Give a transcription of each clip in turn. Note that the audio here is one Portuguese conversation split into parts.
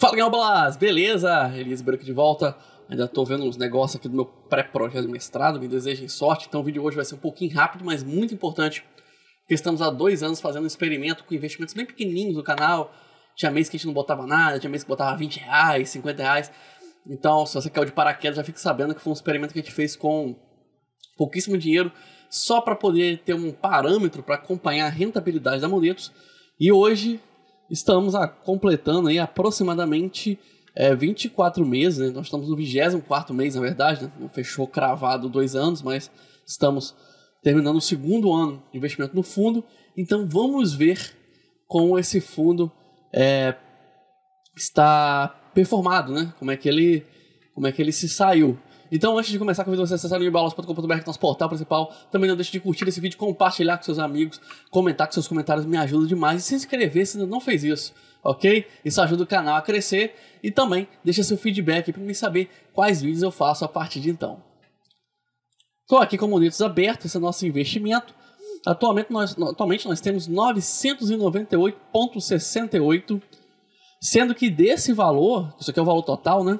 Fala, Galblas! Beleza? Elias Branco de volta. Ainda tô vendo uns negócios aqui do meu pré-projeto de mestrado, me desejem sorte. Então o vídeo hoje vai ser um pouquinho rápido, mas muito importante, porque estamos há dois anos fazendo um experimento com investimentos bem pequenininhos no canal. Tinha mês que a gente não botava nada, tinha mês que botava 20 reais, 50 reais. Então, se você caiu de paraquedas, já fique sabendo que foi um experimento que a gente fez com pouquíssimo dinheiro, só para poder ter um parâmetro para acompanhar a rentabilidade da Monetos. E hoje Estamos a, completando aí aproximadamente é, 24 meses, né? Nós estamos no 24 mês, na verdade, né? Não fechou cravado dois anos, mas estamos terminando o segundo ano de investimento no fundo. Então vamos ver como esse fundo é, está performado, né? Como é que ele, como é que ele se saiu. Então, antes de começar, convido você a acessar o embalos.com.br, nosso portal principal. Também não deixe de curtir esse vídeo, compartilhar com seus amigos, comentar com seus comentários, me ajuda demais. E se inscrever se ainda não fez isso, ok? Isso ajuda o canal a crescer. E também deixa seu feedback para me saber quais vídeos eu faço a partir de então. Estou aqui com o Monetos aberto, esse é o nosso investimento. Atualmente nós, atualmente nós temos 998,68, sendo que desse valor, isso aqui é o valor total, né?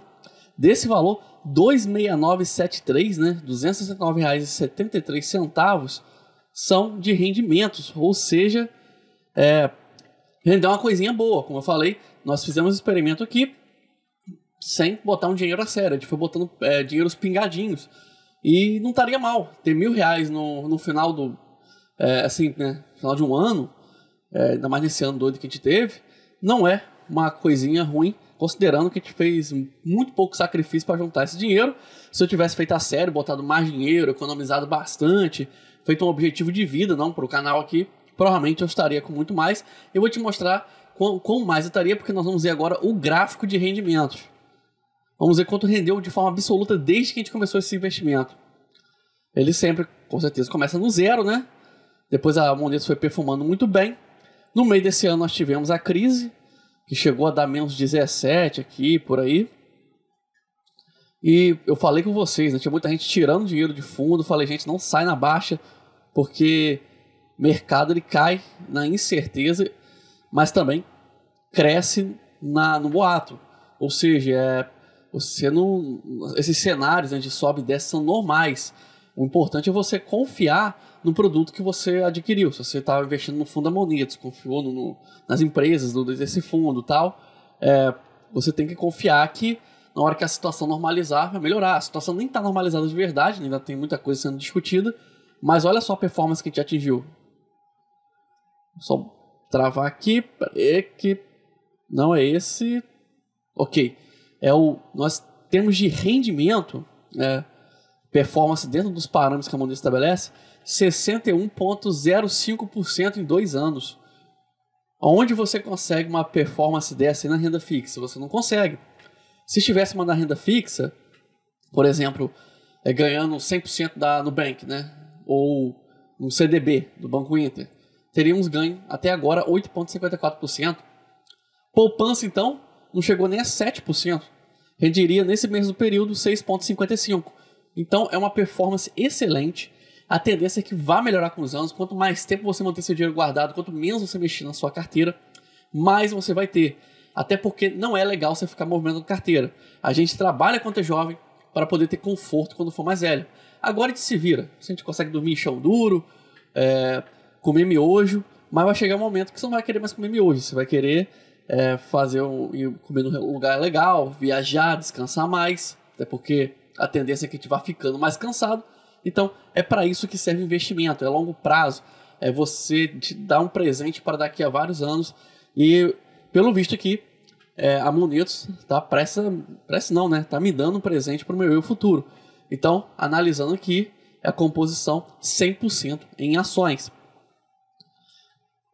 Desse valor, 26973, né, R$ 269,73 são de rendimentos, ou seja, é, render uma coisinha boa. Como eu falei, nós fizemos o experimento aqui sem botar um dinheiro a sério, a gente foi botando é, dinheiros pingadinhos. E não estaria mal ter mil reais no, no final do. É, assim, né? Final de um ano, é, ainda mais nesse ano doido que a gente teve, não é uma coisinha ruim considerando que a gente fez muito pouco sacrifício para juntar esse dinheiro. Se eu tivesse feito a sério, botado mais dinheiro, economizado bastante, feito um objetivo de vida, não, para o canal aqui, provavelmente eu estaria com muito mais. Eu vou te mostrar com, mais eu estaria, porque nós vamos ver agora o gráfico de rendimentos. Vamos ver quanto rendeu de forma absoluta desde que a gente começou esse investimento. Ele sempre, com certeza, começa no zero, né? Depois a moneda foi perfumando muito bem. No meio desse ano nós tivemos a crise, que chegou a dar menos 17 aqui, por aí. E eu falei com vocês, né? tinha muita gente tirando dinheiro de fundo. Falei, gente, não sai na baixa, porque mercado ele cai na incerteza, mas também cresce na, no boato. Ou seja, é, você não, esses cenários né, de sobe e desce são normais. O importante é você confiar no produto que você adquiriu. Se você estava tá investindo no fundo amonia, desconfiou no, no, nas empresas do, desse fundo tal, é, você tem que confiar que na hora que a situação normalizar, vai melhorar. A situação nem está normalizada de verdade, ainda tem muita coisa sendo discutida, mas olha só a performance que a gente atingiu. Só travar aqui, é que não é esse. Ok. É o, nós temos de rendimento. É, performance dentro dos parâmetros que a Mondelez estabelece, 61,05% em dois anos. Onde você consegue uma performance dessa na renda fixa? Você não consegue. Se estivesse uma na renda fixa, por exemplo, é, ganhando 100% da Nubank, né? ou um CDB do Banco Inter, teríamos ganho até agora 8,54%. Poupança, então, não chegou nem a 7%. Rendiria nesse mesmo período 6,55%. Então é uma performance excelente. A tendência é que vá melhorar com os anos. Quanto mais tempo você manter seu dinheiro guardado, quanto menos você mexer na sua carteira, mais você vai ter. Até porque não é legal você ficar movimentando carteira. A gente trabalha quando é jovem para poder ter conforto quando for mais velho. Agora a gente se vira. Se a gente consegue dormir em chão duro, é, comer miojo, mas vai chegar um momento que você não vai querer mais comer miojo. Você vai querer é, fazer um, comer num lugar legal, viajar, descansar mais. Até porque a tendência é que a gente vá ficando mais cansado. Então, é para isso que serve investimento, é longo prazo. É você te dar um presente para daqui a vários anos. E, pelo visto aqui, é, a Monetos tá pressa, pressa não, né? Tá me dando um presente para o meu eu futuro. Então, analisando aqui, é a composição 100% em ações.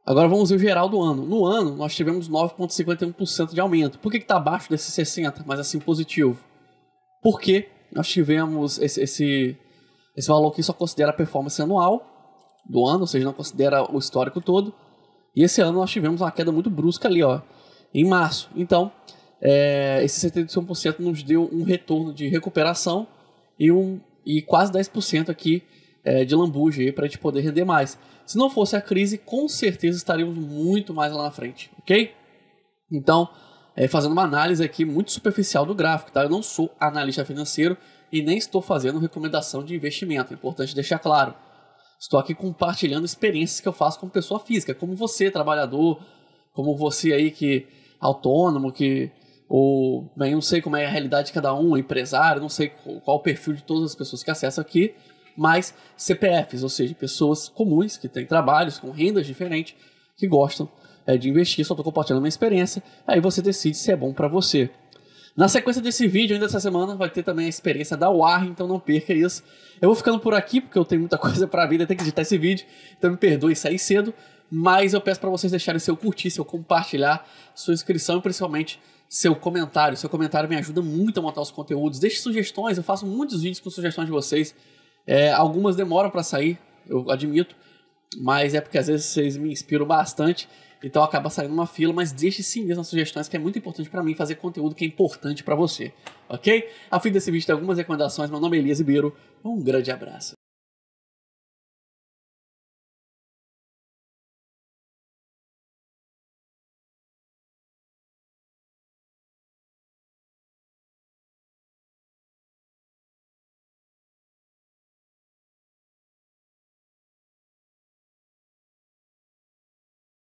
Agora vamos ver o geral do ano. No ano, nós tivemos 9,51% de aumento. Por que está abaixo desse 60%, mas assim positivo? Porque nós tivemos esse, esse, esse valor que só considera a performance anual do ano, ou seja, não considera o histórico todo. E esse ano nós tivemos uma queda muito brusca ali, ó, em março. Então, é, esse 71% nos deu um retorno de recuperação e, um, e quase 10% aqui é, de lambuja para a gente poder render mais. Se não fosse a crise, com certeza estaríamos muito mais lá na frente, ok? Então, é, fazendo uma análise aqui muito superficial do gráfico, tá? Eu não sou analista financeiro e nem estou fazendo recomendação de investimento, é importante deixar claro. Estou aqui compartilhando experiências que eu faço como pessoa física, como você, trabalhador, como você aí que autônomo, que ou bem, não sei como é a realidade de cada um, empresário, não sei qual o perfil de todas as pessoas que acessam aqui, mas CPFs, ou seja, pessoas comuns que têm trabalhos com rendas diferentes, que gostam é, de investir, só estou compartilhando minha experiência. Aí você decide se é bom para você. Na sequência desse vídeo, ainda essa semana, vai ter também a experiência da UAR, então não perca isso. Eu vou ficando por aqui, porque eu tenho muita coisa para a vida, tenho que editar esse vídeo, então me perdoe sair cedo, mas eu peço para vocês deixarem seu curtir, seu compartilhar, sua inscrição e principalmente seu comentário. Seu comentário me ajuda muito a montar os conteúdos. Deixe sugestões, eu faço muitos vídeos com sugestões de vocês. É, algumas demoram para sair, eu admito, mas é porque às vezes vocês me inspiram bastante, então acaba saindo uma fila, mas deixe sim mesmo as sugestões, que é muito importante para mim fazer conteúdo que é importante para você, ok? A fim desse vídeo tem algumas recomendações, meu nome é Elias Ribeiro, um grande abraço.